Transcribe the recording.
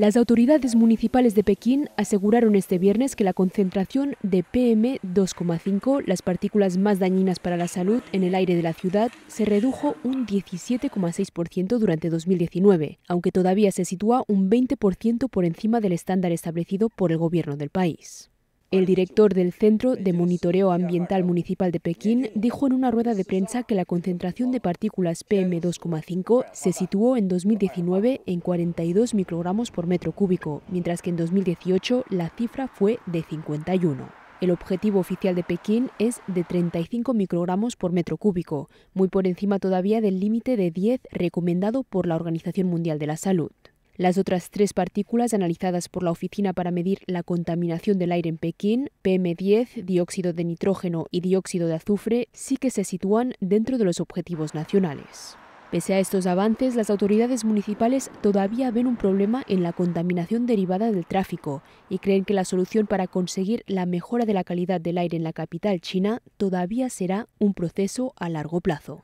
Las autoridades municipales de Pekín aseguraron este viernes que la concentración de PM2,5, las partículas más dañinas para la salud en el aire de la ciudad, se redujo un 17,6% durante 2019, aunque todavía se sitúa un 20% por encima del estándar establecido por el gobierno del país. El director del Centro de Monitoreo Ambiental Municipal de Pekín dijo en una rueda de prensa que la concentración de partículas PM2,5 se situó en 2019 en 42 microgramos por metro cúbico, mientras que en 2018 la cifra fue de 51. El objetivo oficial de Pekín es de 35 microgramos por metro cúbico, muy por encima todavía del límite de 10 recomendado por la Organización Mundial de la Salud. Las otras tres partículas analizadas por la Oficina para medir la contaminación del aire en Pekín, PM10, dióxido de nitrógeno y dióxido de azufre, sí que se sitúan dentro de los objetivos nacionales. Pese a estos avances, las autoridades municipales todavía ven un problema en la contaminación derivada del tráfico y creen que la solución para conseguir la mejora de la calidad del aire en la capital china todavía será un proceso a largo plazo.